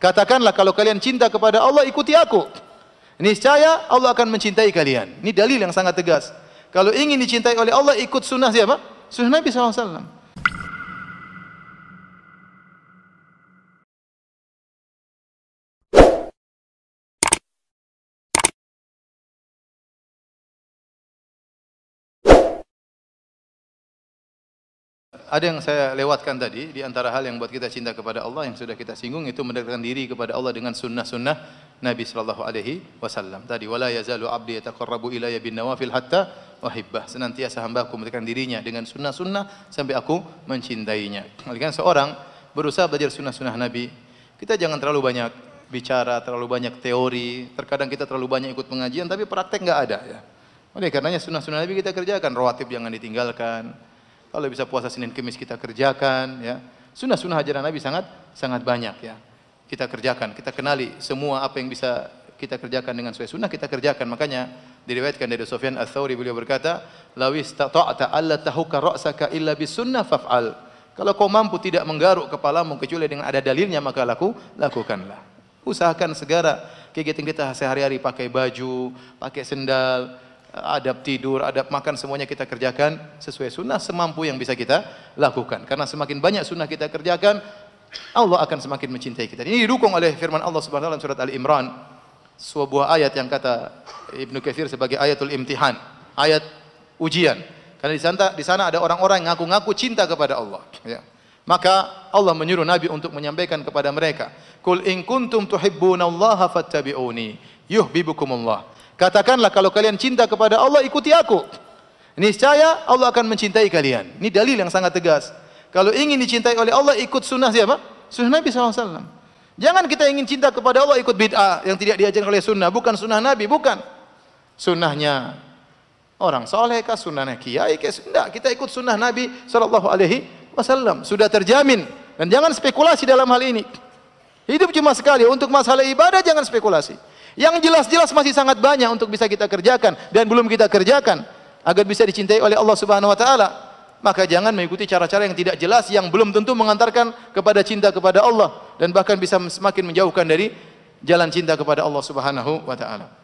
Katakanlah kalau kalian cinta kepada Allah ikuti aku. Niscaya Allah akan mencintai kalian. Ini dalil yang sangat tegas. Kalau ingin dicintai oleh Allah ikut sunnah siapa? Sunnah Nabi sallallahu alaihi wasallam. Ada yang saya lewatkan tadi, di antara hal yang buat kita cinta kepada Allah yang sudah kita singgung itu mendekatkan diri kepada Allah dengan sunnah-sunnah Nabi Shallallahu Alaihi Wasallam. Tadi wala yazalu abdi yataqarrabu ilayya bin nawafil hatta wahibbah. Senantiasa hambaku mendekatkan dirinya dengan sunnah-sunnah sampai aku mencintainya. Maka seorang berusaha belajar sunnah-sunnah Nabi, kita jangan terlalu banyak bicara, terlalu banyak teori, terkadang kita terlalu banyak ikut pengajian tapi praktek nggak ada ya. Oleh karenanya sunnah-sunnah Nabi kita kerjakan, rawatib jangan ditinggalkan, kalau bisa puasa Senin Kamis kita kerjakan ya. Sunnah-sunnah ajaran Nabi sangat sangat banyak ya. Kita kerjakan, kita kenali semua apa yang bisa kita kerjakan dengan sesuai sunnah kita kerjakan. Makanya diriwayatkan dari Sufyan Ats-Tsauri beliau berkata, "Lawis ta'ata alla tahuka ra'saka illa sunnah faf'al." Kalau kau mampu tidak menggaruk kepalamu kecuali dengan ada dalilnya maka laku lakukanlah. Usahakan segera kegiatan kita sehari-hari pakai baju, pakai sendal, adab tidur, adab makan semuanya kita kerjakan sesuai sunnah semampu yang bisa kita lakukan. Karena semakin banyak sunnah kita kerjakan, Allah akan semakin mencintai kita. Ini didukung oleh firman Allah Subhanahu wa taala surat Al Imran sebuah ayat yang kata Ibnu Katsir sebagai ayatul imtihan, ayat ujian. Karena di sana di sana ada orang-orang yang ngaku-ngaku cinta kepada Allah, ya. Maka Allah menyuruh Nabi untuk menyampaikan kepada mereka, "Qul in kuntum tuhibbunallaha fattabi'uni yuhibbukumullah." Katakanlah kalau kalian cinta kepada Allah, ikuti aku. Niscaya Allah akan mencintai kalian. Ini dalil yang sangat tegas. Kalau ingin dicintai oleh Allah, ikut sunnah siapa? Sunnah Nabi SAW. Jangan kita ingin cinta kepada Allah ikut bid'ah yang tidak diajarkan oleh sunnah. Bukan sunnah Nabi, bukan. Sunnahnya orang soleh kah, sunnahnya kiai kah, tidak. Kita ikut sunnah Nabi Shallallahu Alaihi Wasallam. Sudah terjamin. Dan jangan spekulasi dalam hal ini. Hidup cuma sekali. Untuk masalah ibadah jangan spekulasi. Yang jelas-jelas masih sangat banyak untuk bisa kita kerjakan dan belum kita kerjakan agar bisa dicintai oleh Allah Subhanahu wa taala. Maka jangan mengikuti cara-cara yang tidak jelas yang belum tentu mengantarkan kepada cinta kepada Allah dan bahkan bisa semakin menjauhkan dari jalan cinta kepada Allah Subhanahu wa taala.